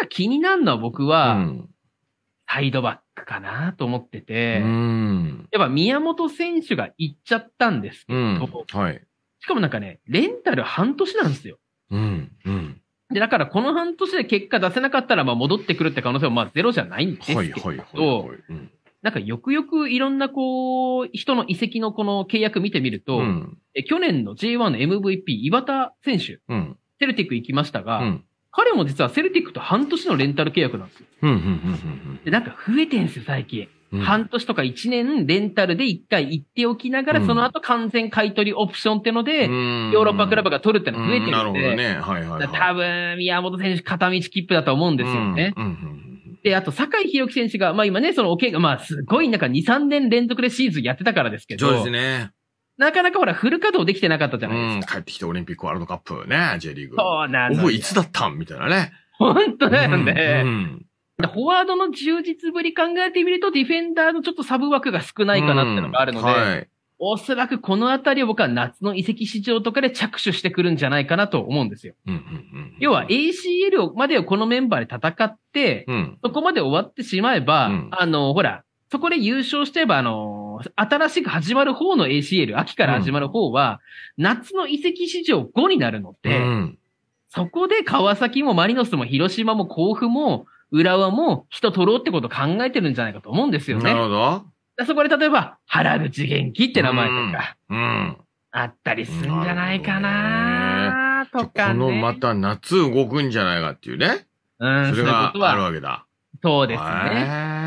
だ気になるのは僕は、サイドバックかなと思ってて、うん、やっぱ宮本選手が行っちゃったんですけど、うん、はい、しかもなんかね、レンタル半年なんですよ。うんうんで、だからこの半年で結果出せなかったら、まあ戻ってくるって可能性もまあゼロじゃないんですけど、はいはいはい、はいなんかよくよくいろんなこう、人の移籍のこの契約見てみると、うん、え去年の J1 の MVP、岩田選手、うん、セルティック行きましたが、うん、彼も実はセルティックと半年のレンタル契約なんですよ。で、なんか増えてんすよ、最近。うん、半年とか1年レンタルで1回行っておきながら、うん、その後完全買取オプションってので、ヨーロッパクラブが取るってのは増えてるんで。なるほどね。はいはい、はい、多分、宮本選手片道切符だと思うんですよね。で、あと、坂井宏樹選手が、まあ今ね、そのおけが、まあすごいなんか2、3年連続でシーズンやってたからですけど。そうですね。なかなかほら、フル稼働できてなかったじゃないですか。帰ってきてオリンピックワールドカップね、J リーグ。そうなるオフいつだったんみたいなね。本当だよね。うん、うんフォワードの充実ぶり考えてみると、ディフェンダーのちょっとサブ枠が少ないかなってのがあるので、うんはい、おそらくこのあたりを僕は夏の移籍市場とかで着手してくるんじゃないかなと思うんですよ。うんうんうん、要は ACL までをこのメンバーで戦って、うん、そこまで終わってしまえば、うん、あの、ほら、そこで優勝してれば、あの、新しく始まる方の ACL、秋から始まる方は、うん、夏の移籍市場5になるので、うん、そこで川崎もマリノスも広島も甲府も浦和も人取ろうってことを考えてるんじゃないかと思うんですよね。なるほど。そこで例えば、原口元気って名前とか、うん、あったりするんじゃないかなとか、ね、このまた夏動くんじゃないかっていうね。うん、それがあるわけだ。そうですね。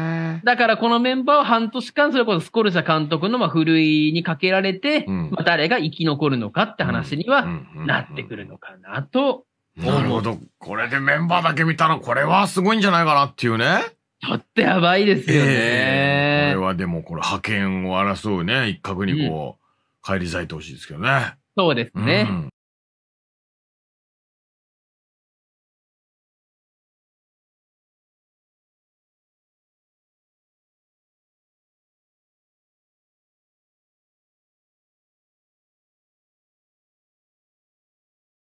だからこのメンバーは半年間、それこそスコルシャ監督のまあふるいにかけられて、うん、まあ誰が生き残るのかって話にはなってくるのかなと。なるほど。これでメンバーだけ見たら、これはすごいんじゃないかなっていうね。ちょっとやばいですよね。えー、これはでも、これ派遣を争うね、一角にこう、返り咲いてほしいですけどね。そうですね。うん